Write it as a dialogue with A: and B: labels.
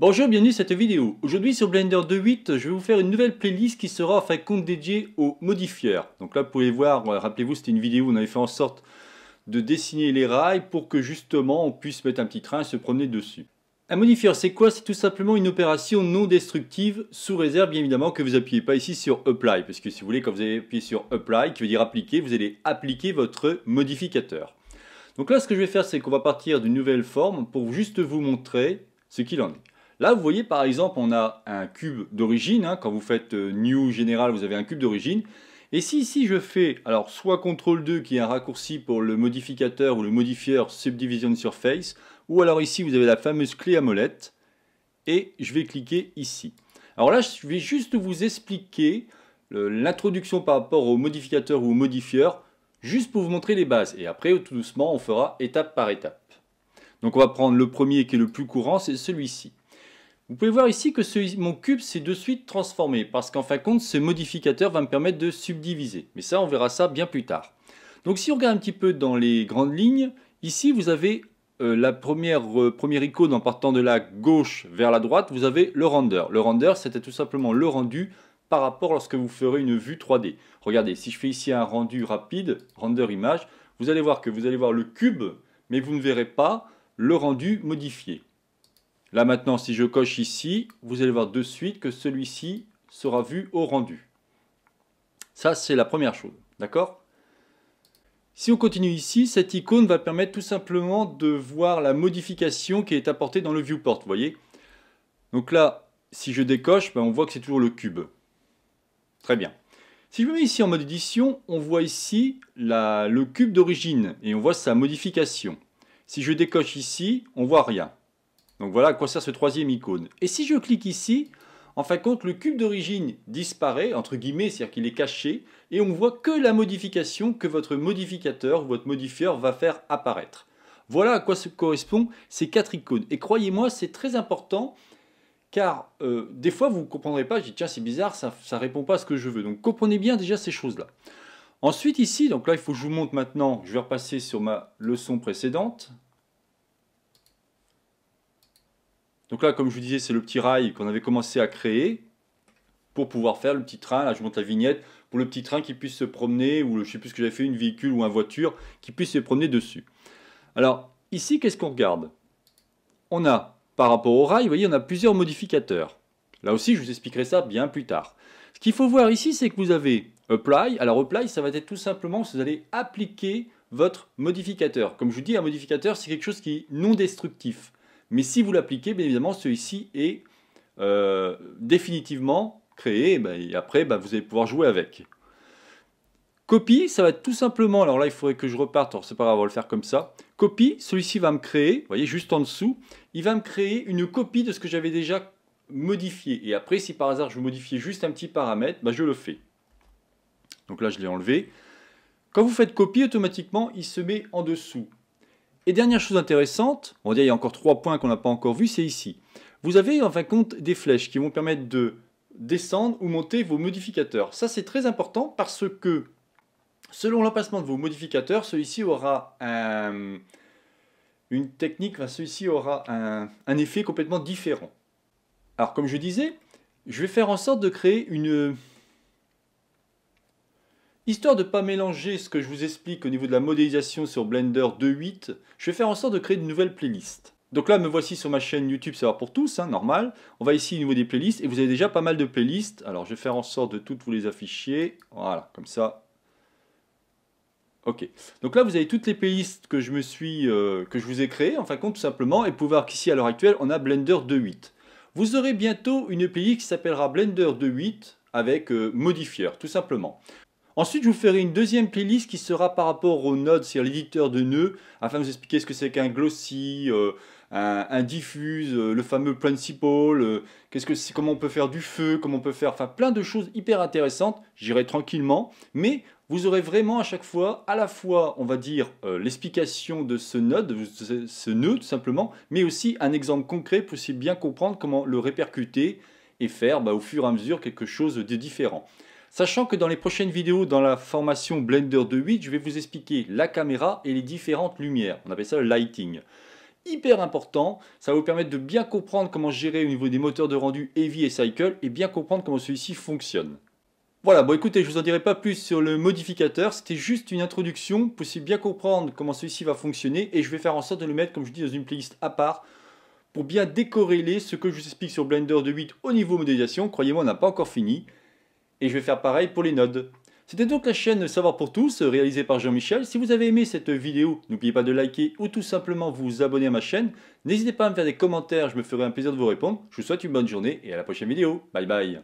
A: Bonjour, bienvenue à cette vidéo. Aujourd'hui sur Blender 2.8, je vais vous faire une nouvelle playlist qui sera en fin de compte dédiée aux modifieurs. Donc là, vous pouvez voir, euh, rappelez-vous, c'était une vidéo où on avait fait en sorte de dessiner les rails pour que justement on puisse mettre un petit train et se promener dessus. Un modifieur, c'est quoi C'est tout simplement une opération non destructive, sous réserve bien évidemment que vous n'appuyez pas ici sur Apply, parce que si vous voulez, quand vous allez appuyer sur Apply, qui veut dire appliquer, vous allez appliquer votre modificateur. Donc là, ce que je vais faire, c'est qu'on va partir d'une nouvelle forme pour juste vous montrer ce qu'il en est. Là, vous voyez par exemple, on a un cube d'origine. Hein. quand vous faites euh, New Général, vous avez un cube d'origine. Et si ici je fais, alors soit CTRL 2 qui est un raccourci pour le modificateur ou le modifieur Subdivision Surface, ou alors ici vous avez la fameuse clé à molette, et je vais cliquer ici. Alors là, je vais juste vous expliquer l'introduction par rapport au modificateur ou au modifieur, juste pour vous montrer les bases. Et après, tout doucement, on fera étape par étape. Donc on va prendre le premier qui est le plus courant, c'est celui-ci. Vous pouvez voir ici que mon cube s'est de suite transformé parce qu'en fin de compte, ce modificateur va me permettre de subdiviser. Mais ça, on verra ça bien plus tard. Donc si on regarde un petit peu dans les grandes lignes, ici vous avez euh, la première, euh, première icône en partant de la gauche vers la droite, vous avez le render. Le render, c'était tout simplement le rendu par rapport lorsque vous ferez une vue 3D. Regardez, si je fais ici un rendu rapide, render image, vous allez voir que vous allez voir le cube, mais vous ne verrez pas le rendu modifié. Là maintenant, si je coche ici, vous allez voir de suite que celui-ci sera vu au rendu. Ça, c'est la première chose, d'accord Si on continue ici, cette icône va permettre tout simplement de voir la modification qui est apportée dans le viewport, vous voyez Donc là, si je décoche, ben, on voit que c'est toujours le cube. Très bien. Si je me mets ici en mode édition, on voit ici le cube d'origine et on voit sa modification. Si je décoche ici, on ne voit rien. Donc voilà à quoi sert ce troisième icône. Et si je clique ici, en fin de compte, le cube d'origine disparaît, entre guillemets, c'est-à-dire qu'il est caché, et on voit que la modification que votre modificateur ou votre modifieur va faire apparaître. Voilà à quoi se correspondent ces quatre icônes. Et croyez-moi, c'est très important, car euh, des fois, vous ne comprendrez pas, je dis, tiens, c'est bizarre, ça ne répond pas à ce que je veux. Donc comprenez bien déjà ces choses-là. Ensuite, ici, donc là, il faut que je vous montre maintenant, je vais repasser sur ma leçon précédente. Donc là, comme je vous disais, c'est le petit rail qu'on avait commencé à créer pour pouvoir faire le petit train. Là, je monte la vignette pour le petit train qui puisse se promener, ou je ne sais plus ce que j'avais fait, une véhicule ou une voiture, qui puisse se promener dessus. Alors, ici, qu'est-ce qu'on regarde On a, par rapport au rail, vous voyez, on a plusieurs modificateurs. Là aussi, je vous expliquerai ça bien plus tard. Ce qu'il faut voir ici, c'est que vous avez apply. Alors, apply, ça va être tout simplement, vous allez appliquer votre modificateur. Comme je vous dis, un modificateur, c'est quelque chose qui est non destructif. Mais si vous l'appliquez, bien évidemment, celui-ci est euh, définitivement créé, et, ben, après, ben, vous allez pouvoir jouer avec. Copie, ça va être tout simplement, alors là il faudrait que je reparte, alors c'est pas grave, on va le faire comme ça. Copie, celui-ci va me créer, vous voyez juste en dessous, il va me créer une copie de ce que j'avais déjà modifié. Et après, si par hasard je modifiais juste un petit paramètre, ben, je le fais. Donc là je l'ai enlevé. Quand vous faites copie, automatiquement il se met en dessous. Et dernière chose intéressante, on dirait il y a encore trois points qu'on n'a pas encore vus, c'est ici. Vous avez en fin de compte des flèches qui vont permettre de descendre ou monter vos modificateurs. Ça c'est très important parce que selon l'emplacement de vos modificateurs, celui-ci aura une technique, celui-ci aura un effet complètement différent. Alors comme je disais, je vais faire en sorte de créer une Histoire de ne pas mélanger ce que je vous explique au niveau de la modélisation sur Blender 2.8, je vais faire en sorte de créer de nouvelles playlists. Donc là, me voici sur ma chaîne YouTube va pour tous, hein, normal. On va ici au niveau des playlists, et vous avez déjà pas mal de playlists. Alors je vais faire en sorte de toutes vous les afficher. Voilà, comme ça. Ok. Donc là, vous avez toutes les playlists que je me suis, euh, que je vous ai créées, en fin de compte, tout simplement. Et vous pouvez voir qu'ici, à l'heure actuelle, on a Blender 2.8. Vous aurez bientôt une playlist qui s'appellera Blender 2.8 avec euh, modifier, tout simplement. Ensuite, je vous ferai une deuxième playlist qui sera par rapport aux nodes, c'est-à-dire l'éditeur de nœuds, afin de vous expliquer ce que c'est qu'un glossy, euh, un, diffuse, euh, le fameux principal, euh, qu'est-ce que c'est, comment on peut faire du feu, comment on peut faire, enfin plein de choses hyper intéressantes. J'irai tranquillement, mais vous aurez vraiment à chaque fois, à la fois, on va dire, l'explication de ce node, ce nœud tout simplement, mais aussi un exemple concret pour aussi bien comprendre comment le répercuter et faire bah, au fur et à mesure quelque chose de différent. Sachant que dans les prochaines vidéos, dans la formation Blender 2.8, je vais vous expliquer la caméra et les différentes lumières. On appelle ça le lighting hyper important. Ça va vous permettre de bien comprendre comment gérer au niveau des moteurs de rendu Heavy et Cycle et bien comprendre comment celui-ci fonctionne. Voilà, bon écoutez, je vous en dirai pas plus sur le modificateur, c'était juste une introduction pour bien comprendre comment celui-ci va fonctionner et je vais faire en sorte de le mettre, comme je dis, dans une playlist à part pour bien décorréler ce que je vous explique sur Blender 2.8 au niveau modélisation. Croyez-moi, on n'a pas encore fini. Et je vais faire pareil pour les nodes. C'était donc la chaîne Savoir pour tous, réalisée par Jean-Michel. Si vous avez aimé cette vidéo, n'oubliez pas de liker ou tout simplement vous abonner à ma chaîne. N'hésitez pas à me faire des commentaires, je me ferai un plaisir de vous répondre. Je vous souhaite une bonne journée et à la prochaine vidéo. Bye bye